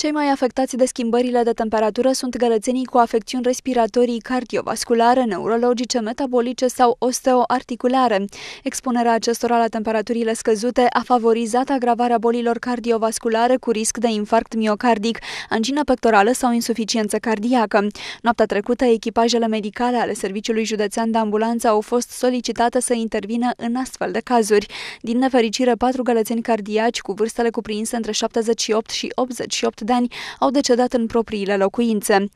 Cei mai afectați de schimbările de temperatură sunt gălățenii cu afecțiuni respiratorii cardiovasculare, neurologice, metabolice sau osteoarticulare. Expunerea acestora la temperaturile scăzute a favorizat agravarea bolilor cardiovasculare cu risc de infarct miocardic, angină pectorală sau insuficiență cardiacă. Noaptea trecută, echipajele medicale ale Serviciului Județean de Ambulanță au fost solicitate să intervină în astfel de cazuri. Din nefericire, patru gălățeni cardiaci cu vârstele cuprinse între 78 și 88 de ani au decedat în propriile locuințe.